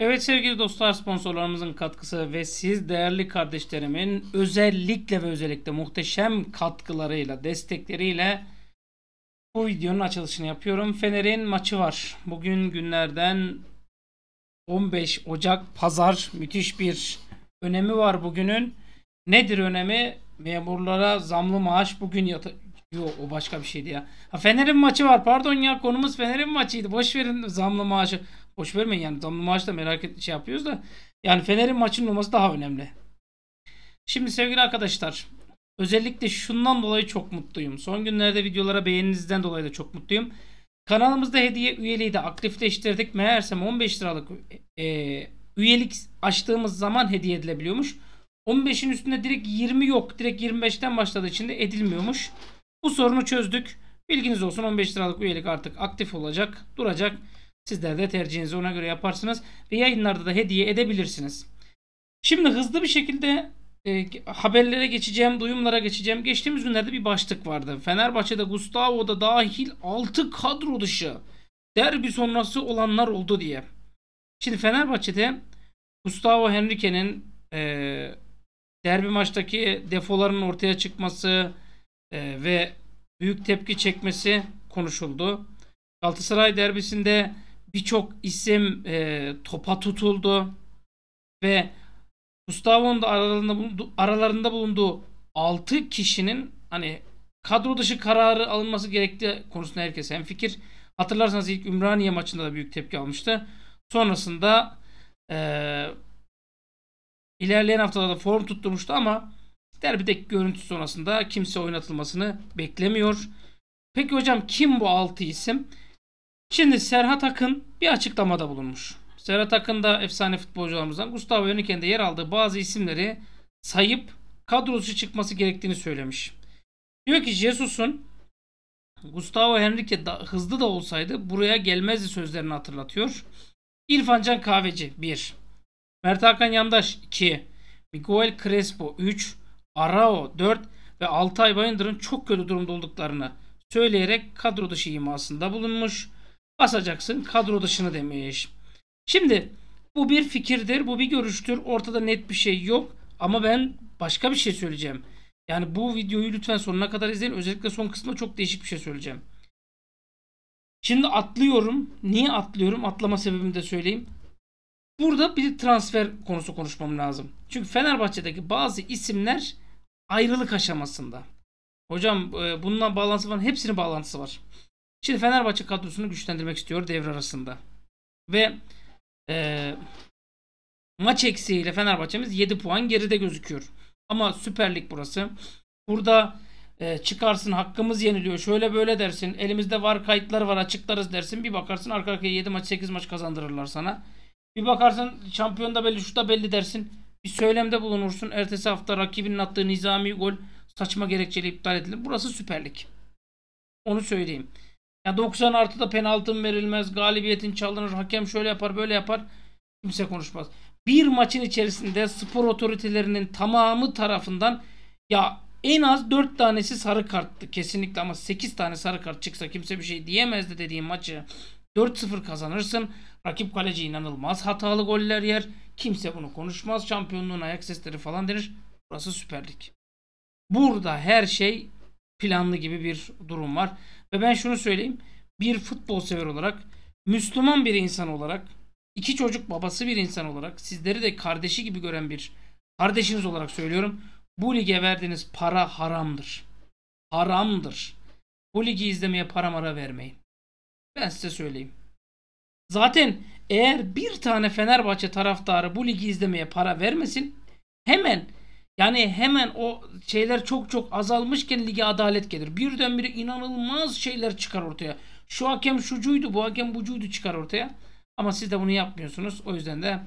Evet sevgili dostlar sponsorlarımızın katkısı ve siz değerli kardeşlerimin özellikle ve özellikle muhteşem katkılarıyla, destekleriyle bu videonun açılışını yapıyorum. Fener'in maçı var. Bugün günlerden 15 Ocak Pazar müthiş bir önemi var bugünün. Nedir önemi? Memurlara zamlı maaş bugün yata Yok o başka bir şeydi ya. Ha Fener'in maçı var. Pardon ya konumuz Fener'in maçıydı. Boş verin zamlı maaşı boş vermeyin yani tam maçta merak et şey yapıyoruz da yani Fener'in maçının olması daha önemli. Şimdi sevgili arkadaşlar özellikle şundan dolayı çok mutluyum. Son günlerde videolara beğeninizden dolayı da çok mutluyum. Kanalımızda hediye üyeliği de aktifleştirdik. Meğersem 15 liralık e, üyelik açtığımız zaman hediye edilebiliyormuş. 15'in üstünde direkt 20 yok. Direkt 25'ten başladığı için de edilmiyormuş. Bu sorunu çözdük. Bilginiz olsun 15 liralık üyelik artık aktif olacak, duracak. Sizler de tercihinizi ona göre yaparsınız ve yayınlarda da hediye edebilirsiniz. Şimdi hızlı bir şekilde e, haberlere geçeceğim, duyumlara geçeceğim. Geçtiğimiz günlerde bir başlık vardı. Fenerbahçe'de Gustavo'da dahil 6 kadro dışı derbi sonrası olanlar oldu diye. Şimdi Fenerbahçe'de Gustavo Henrique'nin e, derbi maçtaki defolarının ortaya çıkması e, ve büyük tepki çekmesi konuşuldu. Galatasaray derbisinde birçok isim e, topa tutuldu ve Gustavo'nun da aralarında bulunduğu, aralarında bulunduğu 6 kişinin hani kadro dışı kararı alınması gerektiği konusunda herkes hem fikir Hatırlarsanız ilk Ümraniye maçında da büyük tepki almıştı. Sonrasında e, ilerleyen haftalarda form tutturmuştu ama derbideki görüntü sonrasında kimse oynatılmasını beklemiyor. Peki hocam kim bu 6 isim? Şimdi Serhat Akın bir açıklamada bulunmuş. Serhat Akın da efsane futbolcularımızdan Gustavo Önüken'de yer aldığı bazı isimleri sayıp kadrosu çıkması gerektiğini söylemiş. Diyor ki Jesus'un Gustavo Henrique da, hızlı da olsaydı buraya gelmezdi sözlerini hatırlatıyor. İrfan Can Kahveci 1. Mert Hakan Yandaş 2. Miguel Crespo 3. Arao 4 ve Altay Bayındır'ın çok kötü durumda olduklarını söyleyerek kadro dışı imasında bulunmuş basacaksın kadro dışını demiş. Şimdi bu bir fikirdir, bu bir görüştür. Ortada net bir şey yok ama ben başka bir şey söyleyeceğim. Yani bu videoyu lütfen sonuna kadar izleyin. Özellikle son kısmında çok değişik bir şey söyleyeceğim. Şimdi atlıyorum. Niye atlıyorum? Atlama sebebimi de söyleyeyim. Burada bir transfer konusu konuşmam lazım. Çünkü Fenerbahçe'deki bazı isimler ayrılık aşamasında. Hocam e, bununla bağlantısı var. Hepsinin bağlantısı var. Şimdi Fenerbahçe kadrosunu güçlendirmek istiyor devre arasında. Ve e, maç eksiğiyle Fenerbahçe'miz 7 puan geride gözüküyor. Ama Süper Lig burası. Burada e, çıkarsın hakkımız yeniliyor şöyle böyle dersin elimizde var kayıtlar var açıklarız dersin bir bakarsın arka arkaya 7 maç 8 maç kazandırırlar sana. Bir bakarsın şampiyonda belli şutta belli dersin bir söylemde bulunursun ertesi hafta rakibinin attığı nizami gol saçma gerekçeli iptal edilir. Burası süperlik. Onu söyleyeyim. Yani 90 artıda da verilmez. Galibiyetin çalınır. Hakem şöyle yapar böyle yapar. Kimse konuşmaz. Bir maçın içerisinde spor otoritelerinin tamamı tarafından ya en az 4 tanesi sarı karttı kesinlikle ama 8 tane sarı kart çıksa kimse bir şey diyemezdi dediğim maçı 4-0 kazanırsın. Rakip kaleci inanılmaz hatalı goller yer. Kimse bunu konuşmaz. Şampiyonluğun ayak sesleri falan denir. Burası süperlik. Burada her şey planlı gibi bir durum var. Ve ben şunu söyleyeyim. Bir futbol sever olarak, Müslüman bir insan olarak, iki çocuk babası bir insan olarak, sizleri de kardeşi gibi gören bir kardeşiniz olarak söylüyorum. Bu lige verdiğiniz para haramdır. Haramdır. Bu ligi izlemeye para mara vermeyin. Ben size söyleyeyim. Zaten eğer bir tane Fenerbahçe taraftarı bu ligi izlemeye para vermesin hemen yani hemen o şeyler çok çok azalmışken lige adalet gelir. Birdenbire inanılmaz şeyler çıkar ortaya. Şu hakem şucuydu, bu hakem bucuydu çıkar ortaya. Ama siz de bunu yapmıyorsunuz. O yüzden de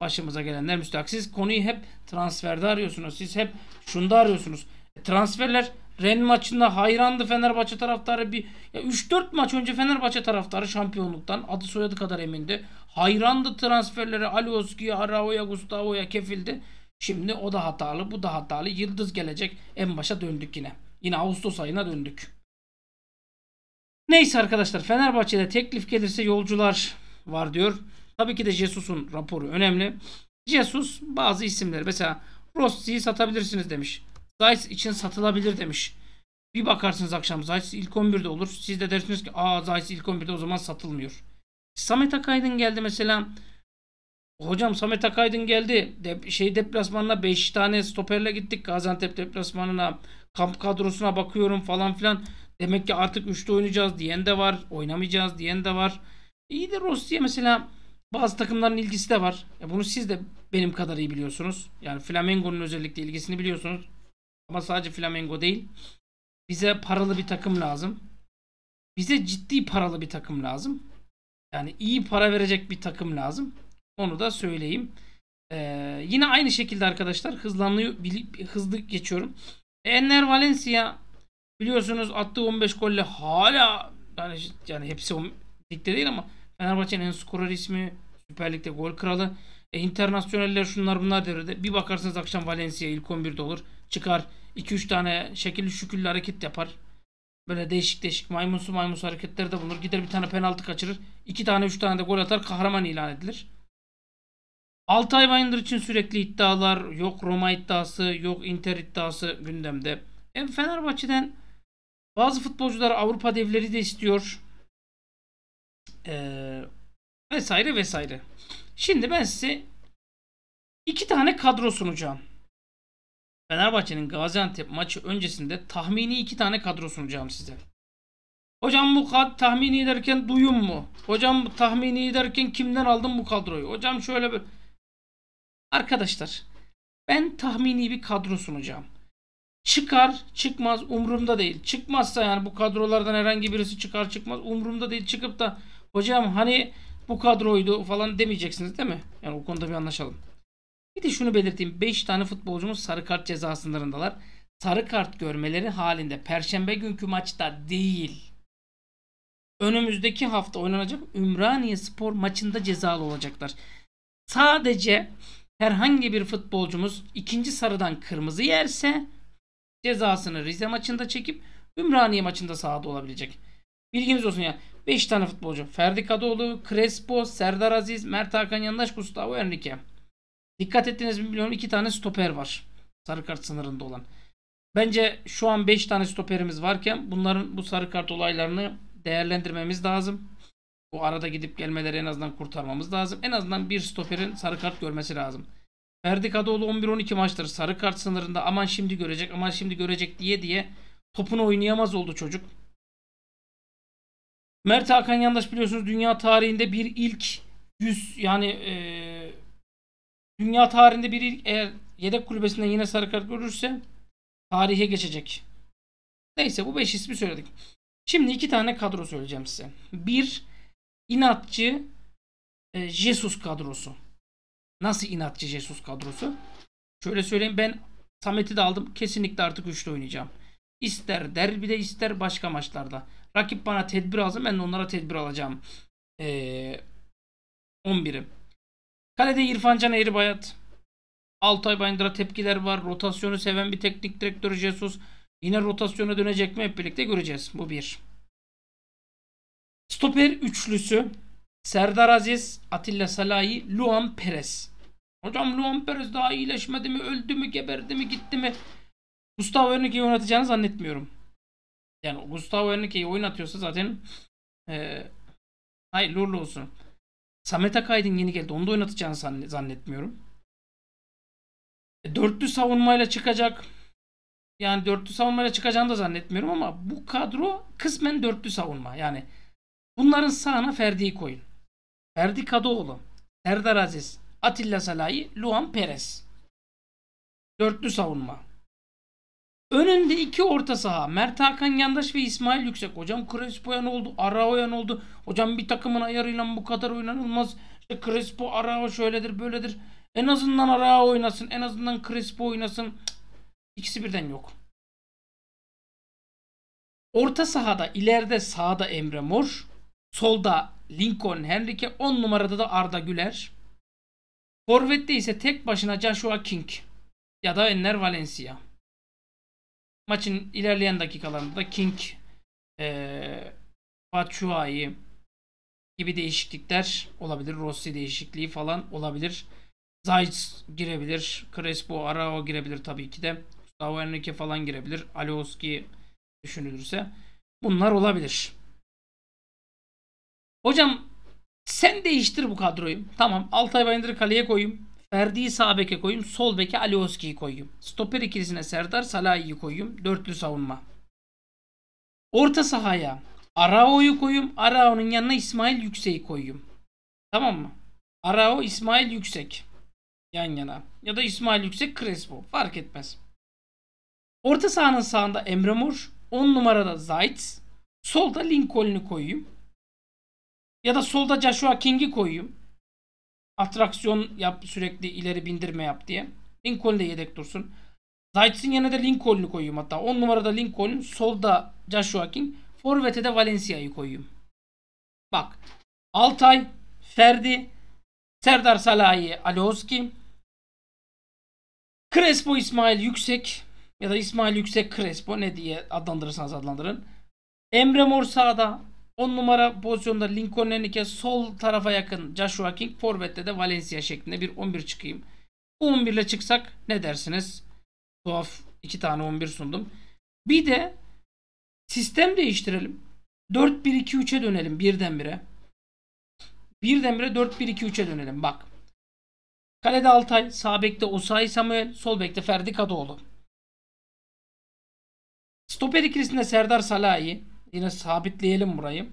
başımıza gelenler müstahak. konuyu hep transferde arıyorsunuz. Siz hep şunda arıyorsunuz. E, transferler Ren maçında hayrandı Fenerbahçe taraftarı. Bir, ya 3-4 maç önce Fenerbahçe taraftarı şampiyonluktan adı soyadı kadar emindi. Hayrandı transferleri Ali Oski'ye, Arao'ya, Gustavo'ya kefildi. Şimdi o da hatalı, bu da hatalı. Yıldız gelecek. En başa döndük yine. Yine Ağustos ayına döndük. Neyse arkadaşlar Fenerbahçe'de teklif gelirse yolcular var diyor. Tabii ki de Jesus'un raporu önemli. Jesus bazı isimler. mesela Rossi'yi satabilirsiniz demiş. Zayt için satılabilir demiş. Bir bakarsınız akşam Zayt ilk 11'de olur. Siz de dersiniz ki aa Zayt ilk 11'de o zaman satılmıyor. Samet Akaydın geldi mesela Hocam Samet Akaydın geldi. De, şey deplasmanına 5 tane stoperle gittik Gaziantep deplasmanına. Kamp kadrosuna bakıyorum falan filan. Demek ki artık 3'te oynayacağız diyen de var. Oynamayacağız diyen de var. İyi de Rossi'ye mesela bazı takımların ilgisi de var. E bunu siz de benim kadar iyi biliyorsunuz. Yani Flamengo'nun özellikle ilgisini biliyorsunuz. Ama sadece Flamengo değil. Bize paralı bir takım lazım. Bize ciddi paralı bir takım lazım. Yani iyi para verecek bir takım lazım. Onu da söyleyeyim. Ee, yine aynı şekilde arkadaşlar hızlanıyor, hızlı geçiyorum. Enner Valencia biliyorsunuz attığı 15 golle hala yani, yani hepsi ligde değil ama Fenerbahçe'nin en skorer ismi Süper Lig'de gol kralı. E, internasyoneller şunlar bunlar devrede. Bir bakarsınız akşam Valencia ilk 11'de olur. Çıkar 2-3 tane şekilli şüküllü hareket yapar. Böyle değişik değişik maymunsu maymunsu hareketleri de bulunur. Gider bir tane penaltı kaçırır. 2 tane 3 tane de gol atar kahraman ilan edilir. Altay Bayındır için sürekli iddialar, yok Roma iddiası, yok Inter iddiası gündemde. Hem Fenerbahçe'den bazı futbolcular Avrupa devleri de istiyor. Ee, vesaire vesaire. Şimdi ben size iki tane kadro sunacağım. Fenerbahçe'nin Gaziantep maçı öncesinde tahmini iki tane kadro sunacağım size. Hocam bu kad tahmini derken duyun mu? Hocam tahmini derken kimden aldım bu kadroyu? Hocam şöyle böyle. Arkadaşlar ben tahmini bir kadro sunacağım. Çıkar çıkmaz umurumda değil. Çıkmazsa yani bu kadrolardan herhangi birisi çıkar çıkmaz umurumda değil. Çıkıp da hocam hani bu kadroydu falan demeyeceksiniz değil mi? Yani o konuda bir anlaşalım. Bir de şunu belirteyim. 5 tane futbolcumuz sarı kart ceza sınırındalar. Sarı kart görmeleri halinde perşembe günkü maçta değil. Önümüzdeki hafta oynanacak Ümraniye Spor maçında cezalı olacaklar. Sadece herhangi bir futbolcumuz ikinci sarıdan kırmızı yerse cezasını Rize maçında çekip Ümraniye maçında sahada olabilecek. Bilginiz olsun ya. 5 tane futbolcu. Ferdi Kadıoğlu, Crespo, Serdar Aziz, Mert Hakan Yandaş, Gustavo Enrique. Dikkat ettiniz mi bilmiyorum. 2 tane stoper var. Sarı kart sınırında olan. Bence şu an 5 tane stoperimiz varken bunların bu sarı kart olaylarını değerlendirmemiz lazım. Bu arada gidip gelmeleri en azından kurtarmamız lazım. En azından bir stoperin sarı kart görmesi lazım. Ferdi Kadıoğlu 11-12 maçtır sarı kart sınırında aman şimdi görecek aman şimdi görecek diye diye topunu oynayamaz oldu çocuk. Mert Hakan Yandaş biliyorsunuz dünya tarihinde bir ilk yüz yani e, dünya tarihinde bir ilk eğer yedek kulübesinde yine sarı kart görürse tarihe geçecek. Neyse bu 5 ismi söyledik. Şimdi iki tane kadro söyleyeceğim size. Bir inatçı e, Jesus kadrosu. Nasıl inatçı Jesus kadrosu? Şöyle söyleyeyim ben Samet'i de aldım. Kesinlikle artık üçlü oynayacağım. İster derbide ister başka maçlarda. Rakip bana tedbir alsın ben de onlara tedbir alacağım. Ee, 11'i. Kalede İrfan Can Eğribayat. Altay Bayındır'a tepkiler var. Rotasyonu seven bir teknik direktörü Jesus. Yine rotasyona dönecek mi hep birlikte göreceğiz. Bu bir. Stoper üçlüsü Serdar Aziz, Atilla Salahi, Luan Perez. Hocam Luan Perez daha iyileşmedi mi? Öldü mü? Geberdi mi? Gitti mi? Gustavo Henrique'yi oynatacağını zannetmiyorum. Yani Gustavo Henrique'yi oynatıyorsa zaten e, hayırlı olsun. Samet Akaydın yeni geldi. Onu da oynatacağını zannetmiyorum. E, dörtlü savunmayla çıkacak. Yani dörtlü savunmayla çıkacağını da zannetmiyorum ama bu kadro kısmen dörtlü savunma. Yani Bunların sağına Ferdi'yi koyun. Ferdi Kadıoğlu, Serdar Aziz, Atilla Salahi, Luan Perez. Dörtlü savunma. Önünde iki orta saha. Mert Hakan Yandaş ve İsmail Yüksek. Hocam Crespo'ya yan oldu? Arao yan oldu? Hocam bir takımın ayarıyla bu kadar oynanılmaz. İşte Crespo, Arao şöyledir böyledir. En azından Arao oynasın. En azından Crespo oynasın. İkisi birden yok. Orta sahada ileride sağda Emre Mor. Solda Lincoln Henrique. 10 numarada da Arda Güler. Forvet'te ise tek başına Joshua King ya da Enner Valencia. Maçın ilerleyen dakikalarında da King, ee, gibi değişiklikler olabilir. Rossi değişikliği falan olabilir. Zayt girebilir. Crespo, Arao girebilir tabii ki de. Gustavo Henrique falan girebilir. Alioski düşünülürse. Bunlar olabilir. Hocam sen değiştir bu kadroyu. Tamam Altay Bayındır'ı kaleye koyayım. Ferdi'yi sağ beke koyayım. Sol beke Ali Oski'yi koyayım. Stoper ikilisine Serdar Salahi'yi koyayım. Dörtlü savunma. Orta sahaya Arao'yu koyayım. Arao'nun yanına İsmail Yüksek'i koyayım. Tamam mı? Arao İsmail Yüksek. Yan yana. Ya da İsmail Yüksek Crespo. Fark etmez. Orta sahanın sağında Emre Mor. 10 numarada Zayt. Solda Lincoln'u koyayım. Ya da solda Joshua King'i koyayım. Atraksiyon yap sürekli ileri bindirme yap diye. Lincoln de yedek dursun. Zayt'sin yanına da Lincoln'u koyayım hatta. 10 numarada Lincoln, solda Joshua King, forvete de Valencia'yı koyayım. Bak. Altay, Ferdi, Serdar Salahi, Alioski, Crespo İsmail Yüksek ya da İsmail Yüksek Crespo ne diye adlandırırsanız adlandırın. Emre Mor sağda, 10 numara pozisyonda Lincoln Henrique sol tarafa yakın Joshua King. Forvet'te de Valencia şeklinde bir 11 çıkayım. Bu 11 ile çıksak ne dersiniz? Tuhaf iki tane 11 sundum. Bir de sistem değiştirelim. 4-1-2-3'e dönelim birdenbire. Birdenbire 4-1-2-3'e dönelim bak. Kalede Altay, sağ bekte Osayi Samuel, sol bekte Ferdi Kadıoğlu. Stoper ikilisinde Serdar Salahi, Yine sabitleyelim burayı.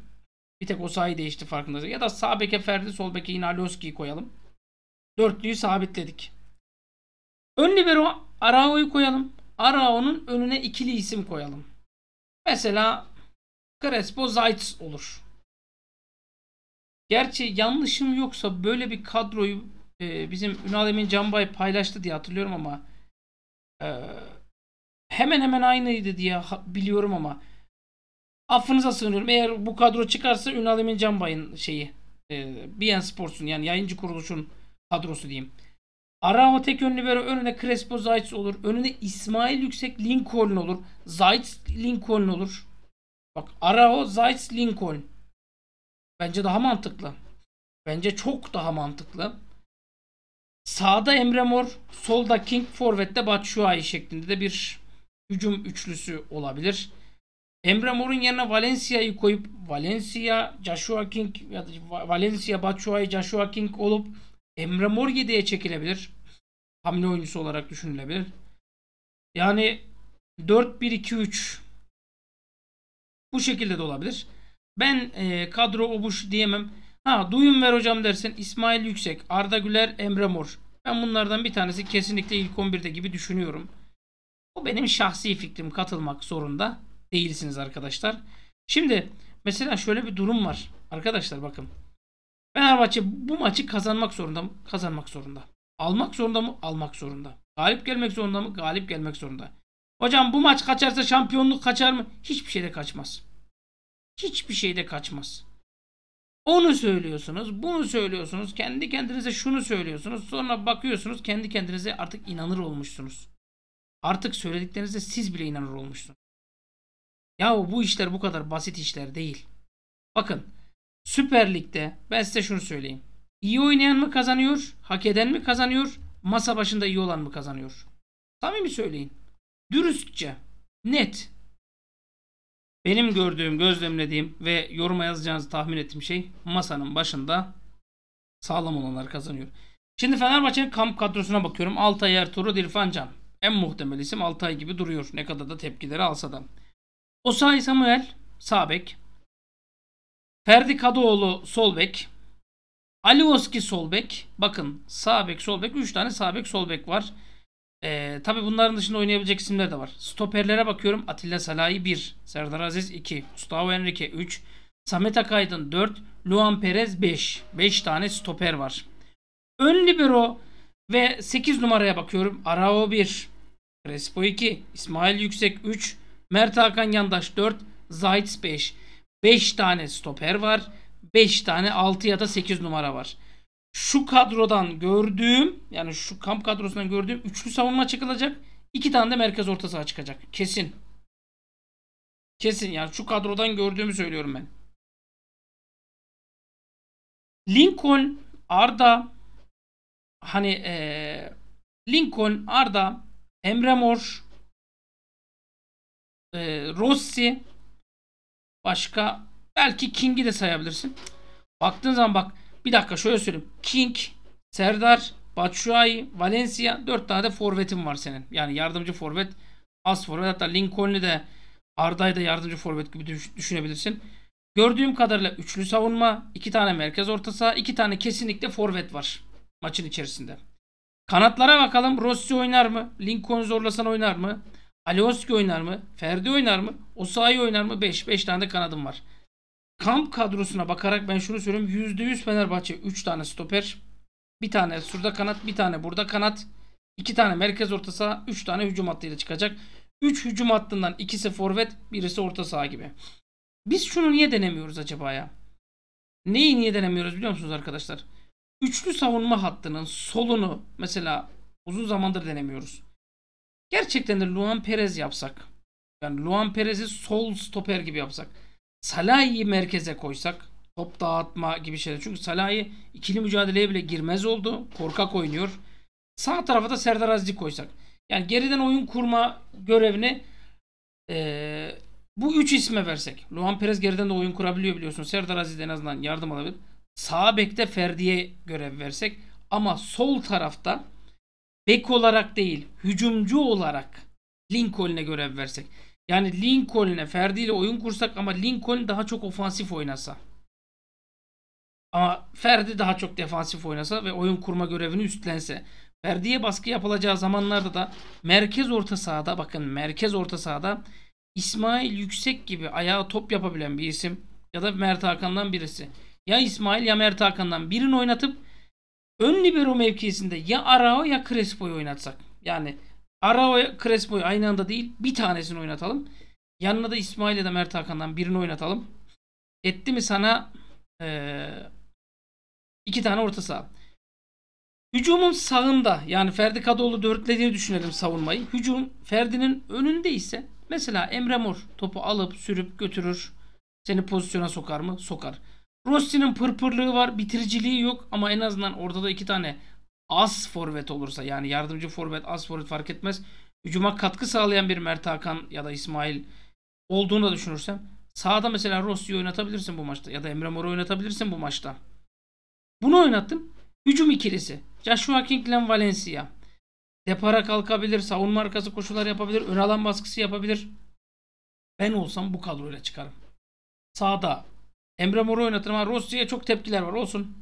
Bir tek o Osayi değişti farkındayız. Ya da sağ beke Ferdi, sol beke yine Alioski'yi koyalım. Dörtlüyü sabitledik. Ön libero Arao'yu koyalım. Arao'nun önüne ikili isim koyalım. Mesela Crespo Zaitz olur. Gerçi yanlışım yoksa böyle bir kadroyu e, bizim Ünal Emin Canbay paylaştı diye hatırlıyorum ama e, hemen hemen aynıydı diye biliyorum ama affınıza sığınıyorum. Eğer bu kadro çıkarsa Ünal Emin Canbay'ın şeyi e, BN Sports'un yani yayıncı kuruluşun kadrosu diyeyim. Arao tek ön libero önüne Crespo Zayt olur. Önüne İsmail Yüksek Lincoln olur. Zayt Lincoln olur. Bak Arao Zayt Lincoln. Bence daha mantıklı. Bence çok daha mantıklı. Sağda Emre Mor, solda King, forvette Batshuayi şeklinde de bir hücum üçlüsü olabilir. Emre Mor'un yerine Valencia'yı koyup Valencia, Joshua King ya da Valencia, Batshuayi, Joshua King olup Emre Mor yedeğe çekilebilir. Hamle oyuncusu olarak düşünülebilir. Yani 4-1-2-3 bu şekilde de olabilir. Ben e, kadro obuş diyemem. Ha duyum ver hocam dersin İsmail Yüksek, Arda Güler, Emre Mor. Ben bunlardan bir tanesi kesinlikle ilk 11'de gibi düşünüyorum. O benim şahsi fikrim katılmak zorunda değilsiniz arkadaşlar. Şimdi mesela şöyle bir durum var. Arkadaşlar bakın. Fenerbahçe bu maçı kazanmak zorunda mı? Kazanmak zorunda. Almak zorunda mı? Almak zorunda. Galip gelmek zorunda mı? Galip gelmek zorunda. Hocam bu maç kaçarsa şampiyonluk kaçar mı? Hiçbir şeyde kaçmaz. Hiçbir şeyde kaçmaz. Onu söylüyorsunuz, bunu söylüyorsunuz, kendi kendinize şunu söylüyorsunuz. Sonra bakıyorsunuz kendi kendinize artık inanır olmuşsunuz. Artık söylediklerinize siz bile inanır olmuşsunuz. Ya bu işler bu kadar basit işler değil. Bakın Süper Lig'de ben size şunu söyleyeyim. İyi oynayan mı kazanıyor? Hak eden mi kazanıyor? Masa başında iyi olan mı kazanıyor? Samimi söyleyin. Dürüstçe. Net. Benim gördüğüm, gözlemlediğim ve yoruma yazacağınızı tahmin ettiğim şey masanın başında sağlam olanlar kazanıyor. Şimdi Fenerbahçe'nin kamp kadrosuna bakıyorum. Altay Ertuğrul İrfancan. En muhtemel isim Altay gibi duruyor. Ne kadar da tepkileri alsa da. Osay Samuel sağ bek. Ferdi Kadıoğlu sol bek. Ali Oski sol bek. Bakın sağ bek sol bek. 3 tane sağ bek sol bek var. Ee, Tabi bunların dışında oynayabilecek isimler de var. Stoperlere bakıyorum. Atilla Salahi 1. Serdar Aziz 2. Gustavo Enrique 3. Samet Akaydın 4. Luan Perez 5. 5 tane stoper var. Ön libero ve 8 numaraya bakıyorum. Arao 1. Crespo 2. İsmail Yüksek 3. Mert Hakan Yandaş 4. Zayt 5. 5 tane stoper var. 5 tane 6 ya da 8 numara var. Şu kadrodan gördüğüm yani şu kamp kadrosundan gördüğüm üçlü savunma çıkılacak. 2 tane de merkez orta saha çıkacak. Kesin. Kesin yani şu kadrodan gördüğümü söylüyorum ben. Lincoln, Arda hani ee, Lincoln, Arda, Emre Mor, e, Rossi başka belki King'i de sayabilirsin. Baktığın zaman bak bir dakika şöyle söyleyeyim. King, Serdar, Batshuayi, Valencia 4 tane de forvetin var senin. Yani yardımcı forvet, as forvet hatta Lincoln'u de Arda'yı da yardımcı forvet gibi düşünebilirsin. Gördüğüm kadarıyla üçlü savunma, iki tane merkez orta saha, iki tane kesinlikle forvet var maçın içerisinde. Kanatlara bakalım. Rossi oynar mı? Lincoln zorlasan oynar mı? Alioski oynar mı? Ferdi oynar mı? Osayi oynar mı? 5. 5 tane de kanadım var. Kamp kadrosuna bakarak ben şunu söylüyorum. %100 Fenerbahçe 3 tane stoper. Bir tane şurada kanat, bir tane burada kanat. 2 tane merkez orta saha, 3 tane hücum hattıyla çıkacak. 3 hücum hattından ikisi forvet, birisi orta saha gibi. Biz şunu niye denemiyoruz acaba ya? Neyi niye denemiyoruz biliyor musunuz arkadaşlar? Üçlü savunma hattının solunu mesela uzun zamandır denemiyoruz. Gerçekten de Luan Perez yapsak. Yani Luan Perez'i sol stoper gibi yapsak. Salah'ı merkeze koysak. Top dağıtma gibi şeyler. Çünkü Salah'ı ikili mücadeleye bile girmez oldu. Korkak oynuyor. Sağ tarafa da Serdar Aziz'i koysak. Yani geriden oyun kurma görevini ee, bu üç isme versek. Luan Perez geriden de oyun kurabiliyor biliyorsun. Serdar Aziz en azından yardım alabilir. Sağ bekte Ferdi'ye görev versek. Ama sol tarafta bek olarak değil hücumcu olarak Lincoln'e görev versek. Yani Lincoln'e Ferdi ile oyun kursak ama Lincoln daha çok ofansif oynasa. Ama Ferdi daha çok defansif oynasa ve oyun kurma görevini üstlense. Ferdi'ye baskı yapılacağı zamanlarda da merkez orta sahada bakın merkez orta sahada İsmail Yüksek gibi ayağa top yapabilen bir isim ya da Mert Hakan'dan birisi. Ya İsmail ya Mert Hakan'dan birini oynatıp Ön libero mevkisinde ya Arao ya Crespo'yu oynatsak. Yani Arao Crespo'yu aynı anda değil bir tanesini oynatalım. Yanına da İsmail ya da Mert Hakan'dan birini oynatalım. Etti mi sana ee, iki tane orta saha. Hücumun sağında yani Ferdi Kadıoğlu dörtlediğini düşünelim savunmayı. Hücum Ferdi'nin önünde ise mesela Emre Mor topu alıp sürüp götürür. Seni pozisyona sokar mı? Sokar. Rossi'nin pırpırlığı var. Bitiriciliği yok ama en azından orada da iki tane az forvet olursa yani yardımcı forvet az forvet fark etmez. Hücuma katkı sağlayan bir Mert Hakan ya da İsmail olduğunu da düşünürsem sağda mesela Rossi'yi oynatabilirsin bu maçta ya da Emre Mor'u oynatabilirsin bu maçta. Bunu oynattım. Hücum ikilisi. Joshua King ile Valencia. Depara kalkabilir. Savunma arkası koşular yapabilir. Ön alan baskısı yapabilir. Ben olsam bu kadroyla çıkarım. Sağda Emre Mor'u oynatır ama Rossi'ye çok tepkiler var. Olsun.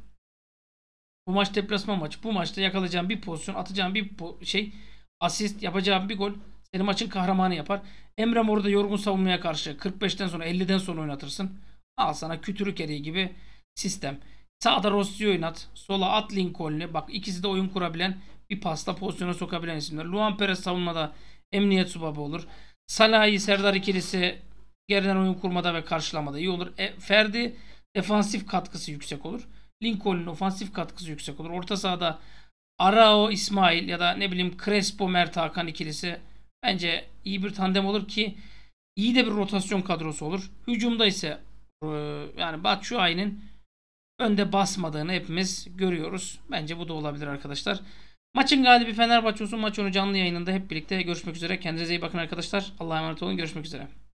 Bu maç deplasman maçı. Bu maçta yakalayacağım bir pozisyon, atacağım bir po şey, asist yapacağım bir gol seni maçın kahramanı yapar. Emre Mor'u da yorgun savunmaya karşı 45'ten sonra 50'den sonra oynatırsın. Al sana kütürü kereği gibi sistem. Sağda Rossi'yi oynat. Sola at Lincoln'le. Bak ikisi de oyun kurabilen bir pasta pozisyona sokabilen isimler. Luan Perez savunmada Emniyet Subabı olur. Salah'ı Serdar ikilisi Geriden oyun kurmada ve karşılamada iyi olur. E, Ferdi defansif katkısı yüksek olur. Lincoln'un ofansif katkısı yüksek olur. Orta sahada Arao İsmail ya da ne bileyim Crespo Mert Hakan ikilisi bence iyi bir tandem olur ki iyi de bir rotasyon kadrosu olur. Hücumda ise e, yani Batshuayi'nin önde basmadığını hepimiz görüyoruz. Bence bu da olabilir arkadaşlar. Maçın galibi Fenerbahçe olsun. Maç onu canlı yayınında hep birlikte görüşmek üzere. Kendinize iyi bakın arkadaşlar. Allah'a emanet olun. Görüşmek üzere.